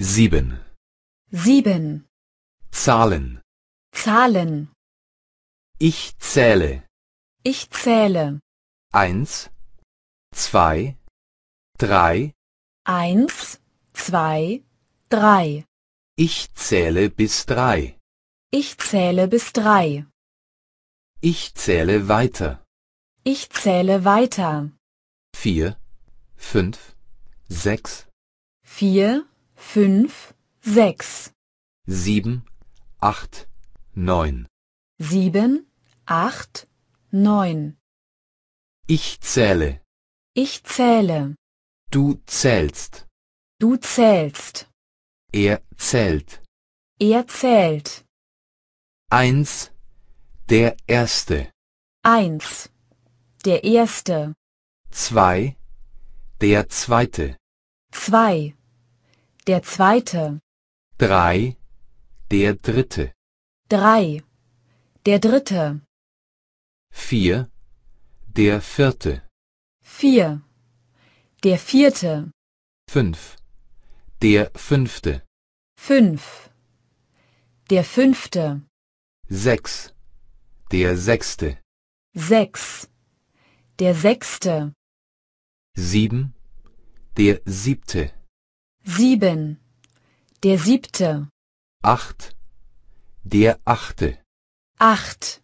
sieben, sieben, Zahlen, Zahlen. Ich zähle, ich zähle. Eins, zwei, drei, eins, zwei, drei. Ich zähle bis drei. Ich zähle bis drei. Ich zähle weiter. Ich zähle weiter. Vier, fünf, sechs, vier, fünf, sechs. Sieben, acht, neun. Sieben, acht, neun. Ich zähle. Ich zähle. Du zählst. Du zählst. Er zählt. Er zählt. Eins, der erste. Eins, der erste. Zwei, der zweite. Zwei, der zweite. Drei, der dritte. Drei, der dritte. Vier, der vierte. Vier, der vierte. Fünf, der fünfte. Fünf, der fünfte. Sechs, der sechste. Sechs, der sechste. Sieben, der siebte. Sieben. Der siebte. Acht. Der achte. Acht.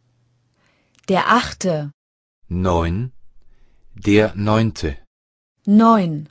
Der achte. Neun. Der neunte. Neun.